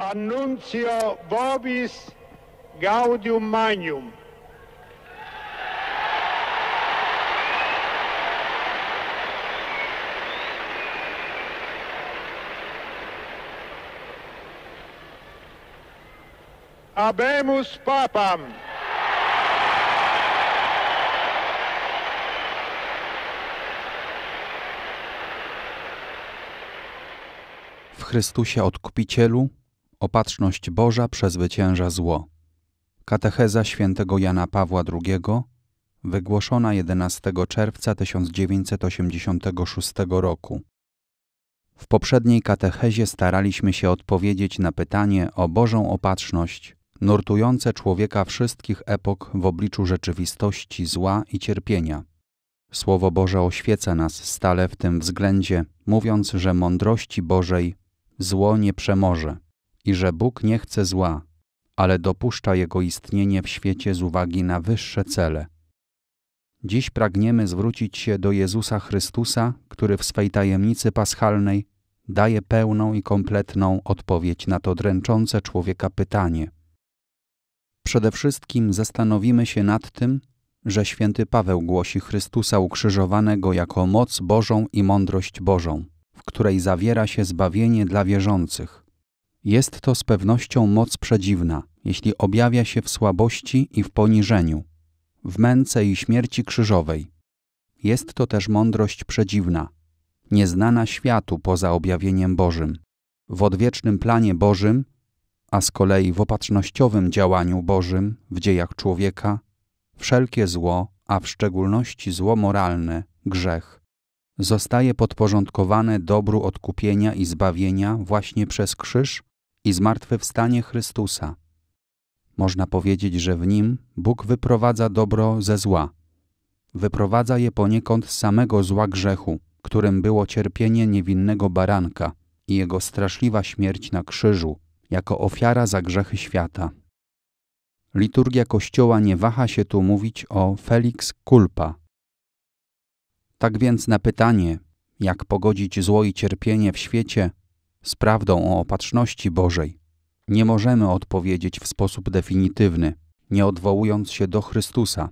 Annuncio Vobis Gaudium Magnum. Abemus Papam. W Chrystusie Odkupicielu Opatrzność Boża przezwycięża zło. Katecheza świętego Jana Pawła II, wygłoszona 11 czerwca 1986 roku. W poprzedniej katechezie staraliśmy się odpowiedzieć na pytanie o Bożą opatrzność, nurtujące człowieka wszystkich epok w obliczu rzeczywistości zła i cierpienia. Słowo Boże oświeca nas stale w tym względzie, mówiąc, że mądrości Bożej zło nie przemoże i że Bóg nie chce zła, ale dopuszcza jego istnienie w świecie z uwagi na wyższe cele. Dziś pragniemy zwrócić się do Jezusa Chrystusa, który w swej tajemnicy paschalnej daje pełną i kompletną odpowiedź na to dręczące człowieka pytanie. Przede wszystkim zastanowimy się nad tym, że święty Paweł głosi Chrystusa ukrzyżowanego jako moc Bożą i mądrość Bożą, w której zawiera się zbawienie dla wierzących. Jest to z pewnością moc przedziwna, jeśli objawia się w słabości i w poniżeniu, w męce i śmierci krzyżowej. Jest to też mądrość przedziwna, nieznana światu poza objawieniem Bożym, w odwiecznym planie Bożym, a z kolei w opatrznościowym działaniu Bożym w dziejach człowieka, wszelkie zło, a w szczególności zło moralne, grzech, zostaje podporządkowane dobru odkupienia i zbawienia właśnie przez krzyż i zmartwychwstanie Chrystusa. Można powiedzieć, że w nim Bóg wyprowadza dobro ze zła. Wyprowadza je poniekąd z samego zła grzechu, którym było cierpienie niewinnego baranka i jego straszliwa śmierć na krzyżu, jako ofiara za grzechy świata. Liturgia Kościoła nie waha się tu mówić o Felix culpa. Tak więc na pytanie, jak pogodzić zło i cierpienie w świecie, z prawdą o opatrzności Bożej, nie możemy odpowiedzieć w sposób definitywny, nie odwołując się do Chrystusa.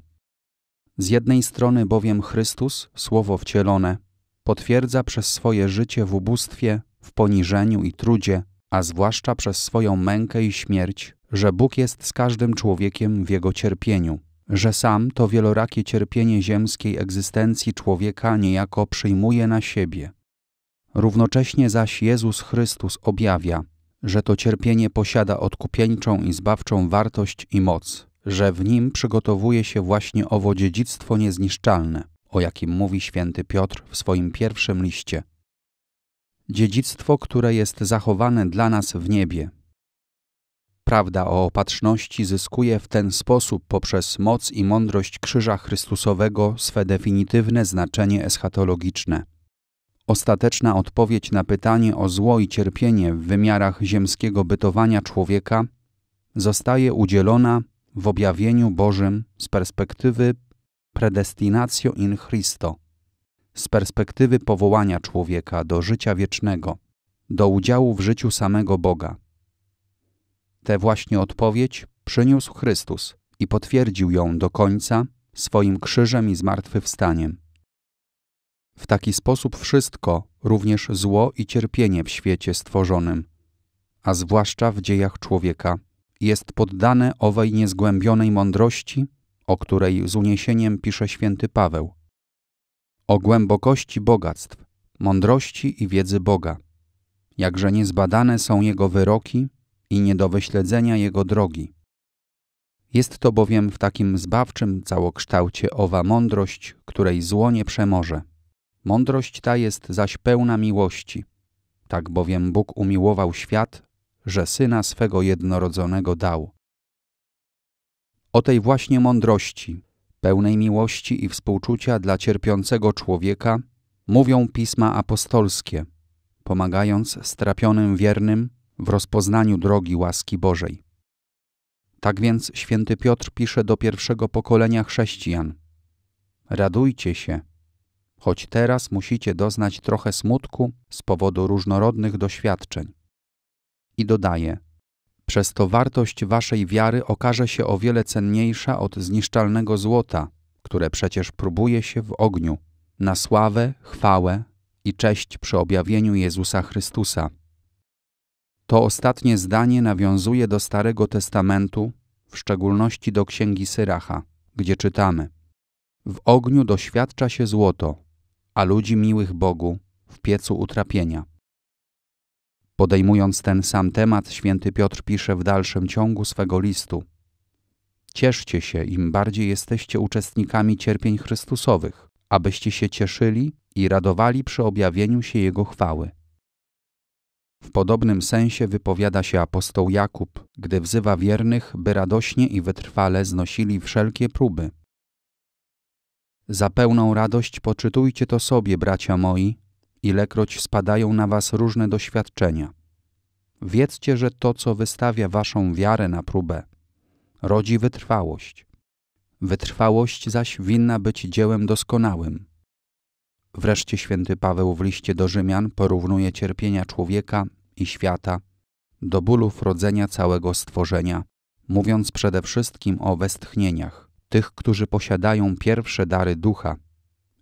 Z jednej strony bowiem Chrystus, słowo wcielone, potwierdza przez swoje życie w ubóstwie, w poniżeniu i trudzie, a zwłaszcza przez swoją mękę i śmierć, że Bóg jest z każdym człowiekiem w jego cierpieniu, że sam to wielorakie cierpienie ziemskiej egzystencji człowieka niejako przyjmuje na siebie Równocześnie zaś Jezus Chrystus objawia, że to cierpienie posiada odkupieńczą i zbawczą wartość i moc, że w nim przygotowuje się właśnie owo dziedzictwo niezniszczalne, o jakim mówi święty Piotr w swoim pierwszym liście. Dziedzictwo, które jest zachowane dla nas w niebie. Prawda o opatrzności zyskuje w ten sposób poprzez moc i mądrość Krzyża Chrystusowego swe definitywne znaczenie eschatologiczne. Ostateczna odpowiedź na pytanie o zło i cierpienie w wymiarach ziemskiego bytowania człowieka zostaje udzielona w objawieniu Bożym z perspektywy predestinatio in Christo, z perspektywy powołania człowieka do życia wiecznego, do udziału w życiu samego Boga. Tę właśnie odpowiedź przyniósł Chrystus i potwierdził ją do końca swoim krzyżem i zmartwychwstaniem. W taki sposób wszystko, również zło i cierpienie w świecie stworzonym, a zwłaszcza w dziejach człowieka, jest poddane owej niezgłębionej mądrości, o której z uniesieniem pisze święty Paweł. O głębokości bogactw, mądrości i wiedzy Boga, jakże niezbadane są Jego wyroki i nie do wyśledzenia Jego drogi. Jest to bowiem w takim zbawczym całokształcie owa mądrość, której zło nie przemoże. Mądrość ta jest zaś pełna miłości. Tak bowiem Bóg umiłował świat, że syna swego jednorodzonego dał. O tej właśnie mądrości, pełnej miłości i współczucia dla cierpiącego człowieka, mówią pisma apostolskie, pomagając strapionym wiernym w rozpoznaniu drogi łaski Bożej. Tak więc święty Piotr pisze do pierwszego pokolenia chrześcijan: Radujcie się choć teraz musicie doznać trochę smutku z powodu różnorodnych doświadczeń. I dodaje: Przez to wartość waszej wiary okaże się o wiele cenniejsza od zniszczalnego złota, które przecież próbuje się w ogniu, na sławę, chwałę i cześć przy objawieniu Jezusa Chrystusa. To ostatnie zdanie nawiązuje do Starego Testamentu, w szczególności do Księgi Syracha, gdzie czytamy: W ogniu doświadcza się złoto, a ludzi miłych Bogu w piecu utrapienia. Podejmując ten sam temat, święty Piotr pisze w dalszym ciągu swego listu: Cieszcie się, im bardziej jesteście uczestnikami cierpień Chrystusowych, abyście się cieszyli i radowali przy objawieniu się Jego chwały. W podobnym sensie wypowiada się apostoł Jakub, gdy wzywa wiernych, by radośnie i wytrwale znosili wszelkie próby, za pełną radość poczytujcie to sobie, bracia moi, ilekroć spadają na was różne doświadczenia. Wiedzcie, że to, co wystawia waszą wiarę na próbę, rodzi wytrwałość. Wytrwałość zaś winna być dziełem doskonałym. Wreszcie święty Paweł w liście do Rzymian porównuje cierpienia człowieka i świata do bólów rodzenia całego stworzenia, mówiąc przede wszystkim o westchnieniach tych, którzy posiadają pierwsze dary ducha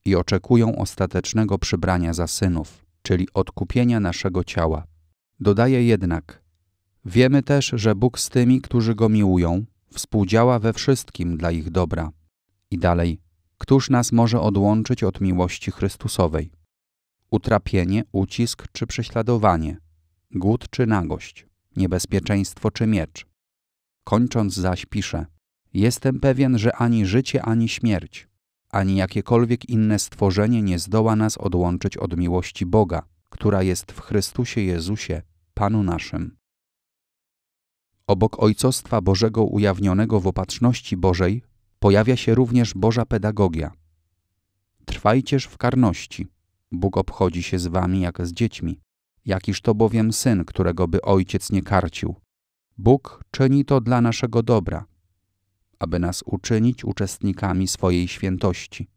i oczekują ostatecznego przybrania za synów, czyli odkupienia naszego ciała. Dodaje jednak: Wiemy też, że Bóg z tymi, którzy go miłują, współdziała we wszystkim dla ich dobra. I dalej: Któż nas może odłączyć od miłości Chrystusowej? Utrapienie, ucisk czy prześladowanie, głód czy nagość, niebezpieczeństwo czy miecz. Kończąc zaś pisze: Jestem pewien, że ani życie, ani śmierć, ani jakiekolwiek inne stworzenie nie zdoła nas odłączyć od miłości Boga, która jest w Chrystusie Jezusie, Panu naszym. Obok Ojcostwa Bożego ujawnionego w opatrzności Bożej pojawia się również Boża pedagogia. Trwajcież w karności. Bóg obchodzi się z wami jak z dziećmi. Jakiż to bowiem syn, którego by ojciec nie karcił. Bóg czyni to dla naszego dobra, aby nas uczynić uczestnikami swojej świętości.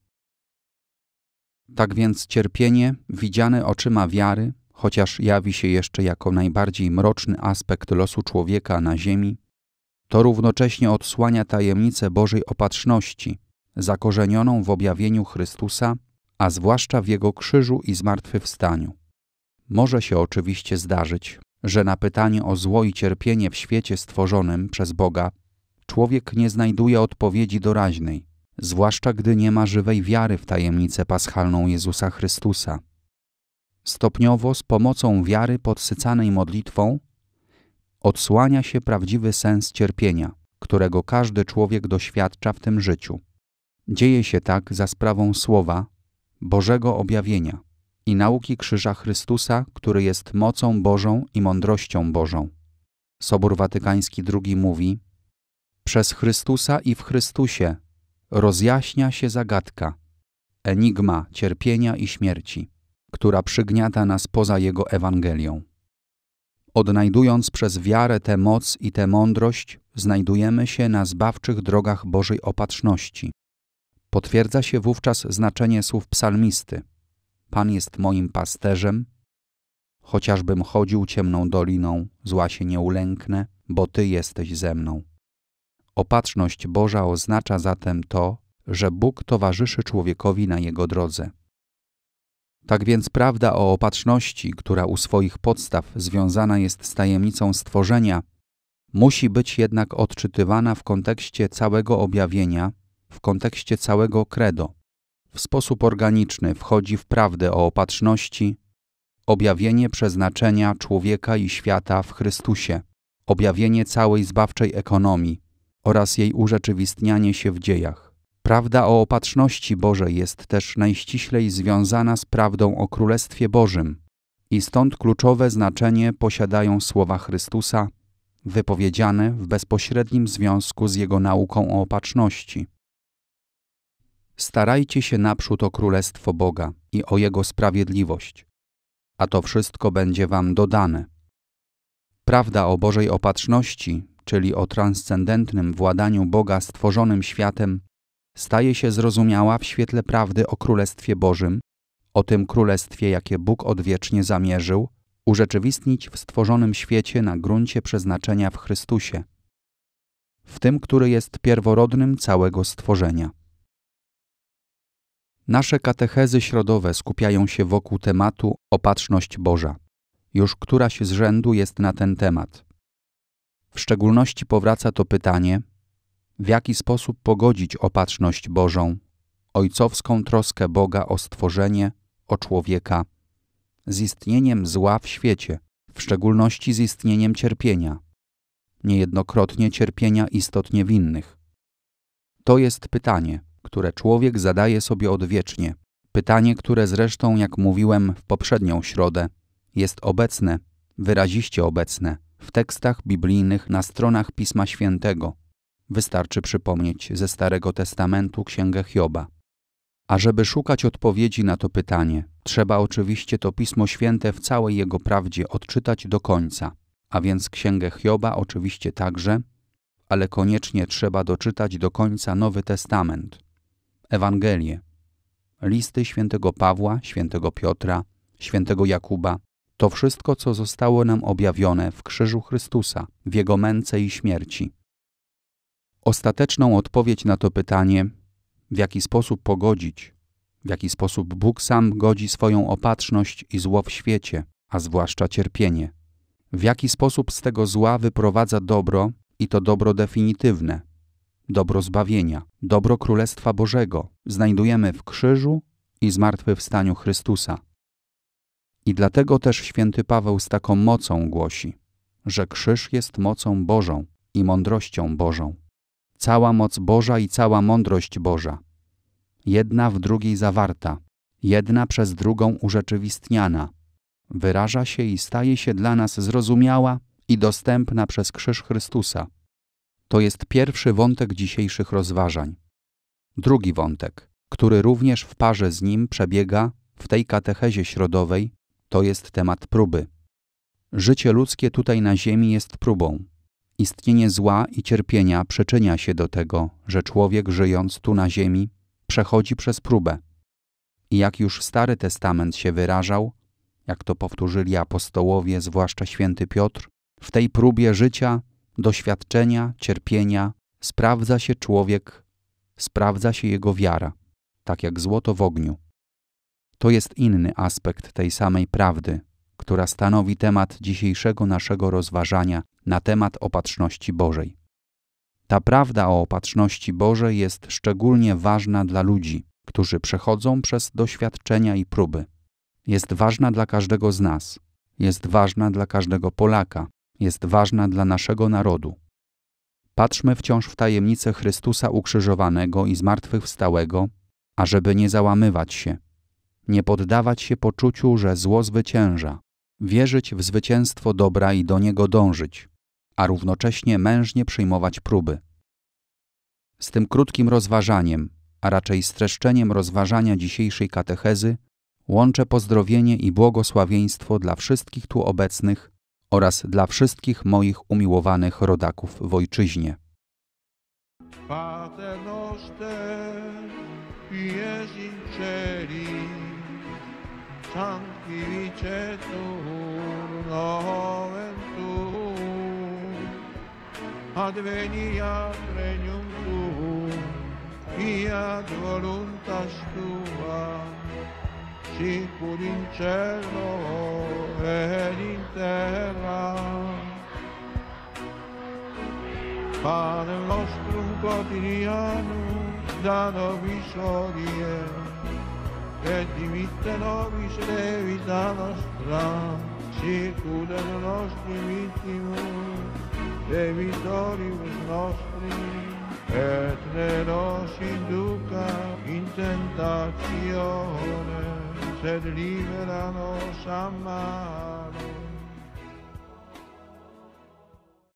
Tak więc cierpienie, widziane oczyma wiary, chociaż jawi się jeszcze jako najbardziej mroczny aspekt losu człowieka na ziemi, to równocześnie odsłania tajemnicę Bożej opatrzności, zakorzenioną w objawieniu Chrystusa, a zwłaszcza w Jego krzyżu i zmartwychwstaniu. Może się oczywiście zdarzyć, że na pytanie o zło i cierpienie w świecie stworzonym przez Boga człowiek nie znajduje odpowiedzi doraźnej, zwłaszcza gdy nie ma żywej wiary w tajemnicę paschalną Jezusa Chrystusa. Stopniowo, z pomocą wiary podsycanej modlitwą, odsłania się prawdziwy sens cierpienia, którego każdy człowiek doświadcza w tym życiu. Dzieje się tak za sprawą Słowa, Bożego objawienia i nauki Krzyża Chrystusa, który jest mocą Bożą i mądrością Bożą. Sobór Watykański II mówi, przez Chrystusa i w Chrystusie rozjaśnia się zagadka, enigma cierpienia i śmierci, która przygniata nas poza Jego Ewangelią. Odnajdując przez wiarę tę moc i tę mądrość, znajdujemy się na zbawczych drogach Bożej opatrzności. Potwierdza się wówczas znaczenie słów psalmisty. Pan jest moim pasterzem, chociażbym chodził ciemną doliną, zła się nie ulęknę, bo Ty jesteś ze mną. Opatrzność Boża oznacza zatem to, że Bóg towarzyszy człowiekowi na jego drodze. Tak więc prawda o opatrzności, która u swoich podstaw związana jest z tajemnicą stworzenia, musi być jednak odczytywana w kontekście całego objawienia, w kontekście całego credo. W sposób organiczny wchodzi w prawdę o opatrzności, objawienie przeznaczenia człowieka i świata w Chrystusie, objawienie całej zbawczej ekonomii, oraz jej urzeczywistnianie się w dziejach. Prawda o opatrzności Bożej jest też najściślej związana z prawdą o Królestwie Bożym i stąd kluczowe znaczenie posiadają słowa Chrystusa, wypowiedziane w bezpośrednim związku z Jego nauką o opatrzności. Starajcie się naprzód o Królestwo Boga i o Jego sprawiedliwość, a to wszystko będzie Wam dodane. Prawda o Bożej opatrzności czyli o transcendentnym władaniu Boga stworzonym światem, staje się zrozumiała w świetle prawdy o Królestwie Bożym, o tym Królestwie, jakie Bóg odwiecznie zamierzył, urzeczywistnić w stworzonym świecie na gruncie przeznaczenia w Chrystusie, w tym, który jest pierworodnym całego stworzenia. Nasze katechezy środowe skupiają się wokół tematu opatrzność Boża. Już któraś z rzędu jest na ten temat. W szczególności powraca to pytanie, w jaki sposób pogodzić opatrzność Bożą, ojcowską troskę Boga o stworzenie, o człowieka, z istnieniem zła w świecie, w szczególności z istnieniem cierpienia, niejednokrotnie cierpienia istot niewinnych. To jest pytanie, które człowiek zadaje sobie odwiecznie, pytanie, które zresztą, jak mówiłem w poprzednią środę, jest obecne, wyraziście obecne w tekstach biblijnych na stronach Pisma Świętego. Wystarczy przypomnieć ze Starego Testamentu Księgę Hioba. A żeby szukać odpowiedzi na to pytanie, trzeba oczywiście to Pismo Święte w całej jego prawdzie odczytać do końca, a więc Księgę Hioba oczywiście także, ale koniecznie trzeba doczytać do końca Nowy Testament, Ewangelię, listy świętego Pawła, świętego Piotra, świętego Jakuba, to wszystko, co zostało nam objawione w krzyżu Chrystusa, w Jego męce i śmierci. Ostateczną odpowiedź na to pytanie, w jaki sposób pogodzić, w jaki sposób Bóg sam godzi swoją opatrzność i zło w świecie, a zwłaszcza cierpienie, w jaki sposób z tego zła wyprowadza dobro i to dobro definitywne, dobro zbawienia, dobro Królestwa Bożego, znajdujemy w krzyżu i zmartwychwstaniu Chrystusa. I dlatego też święty Paweł z taką mocą głosi, że krzyż jest mocą Bożą i mądrością Bożą. Cała moc Boża i cała mądrość Boża. Jedna w drugiej zawarta, jedna przez drugą urzeczywistniana. Wyraża się i staje się dla nas zrozumiała i dostępna przez Krzyż Chrystusa. To jest pierwszy wątek dzisiejszych rozważań. Drugi wątek, który również w parze z nim przebiega w tej katechezie środowej, to jest temat próby. Życie ludzkie tutaj na Ziemi jest próbą. Istnienie zła i cierpienia przyczynia się do tego, że człowiek żyjąc tu na Ziemi przechodzi przez próbę. I jak już Stary Testament się wyrażał, jak to powtórzyli apostołowie, zwłaszcza święty Piotr, w tej próbie życia, doświadczenia, cierpienia sprawdza się człowiek, sprawdza się jego wiara, tak jak złoto w ogniu. To jest inny aspekt tej samej prawdy, która stanowi temat dzisiejszego naszego rozważania na temat opatrzności Bożej. Ta prawda o opatrzności Bożej jest szczególnie ważna dla ludzi, którzy przechodzą przez doświadczenia i próby. Jest ważna dla każdego z nas, jest ważna dla każdego Polaka, jest ważna dla naszego narodu. Patrzmy wciąż w tajemnicę Chrystusa ukrzyżowanego i zmartwychwstałego, ażeby nie załamywać się, nie poddawać się poczuciu, że zło zwycięża, wierzyć w zwycięstwo dobra i do niego dążyć, a równocześnie mężnie przyjmować próby. Z tym krótkim rozważaniem, a raczej streszczeniem rozważania dzisiejszej katechezy, łączę pozdrowienie i błogosławieństwo dla wszystkich tu obecnych oraz dla wszystkich moich umiłowanych rodaków w ojczyźnie. Pater sanchi vicetur noventum advenia regnum tuum fiat voluntas tua sicur in cielo ed in terra Padre nostrum quotidianum da nobis odie che di vita nobis levita nostra, circudano nostri vittimi, e vitoribus nostri, e ne nos induca in tentazione, se liberano nos a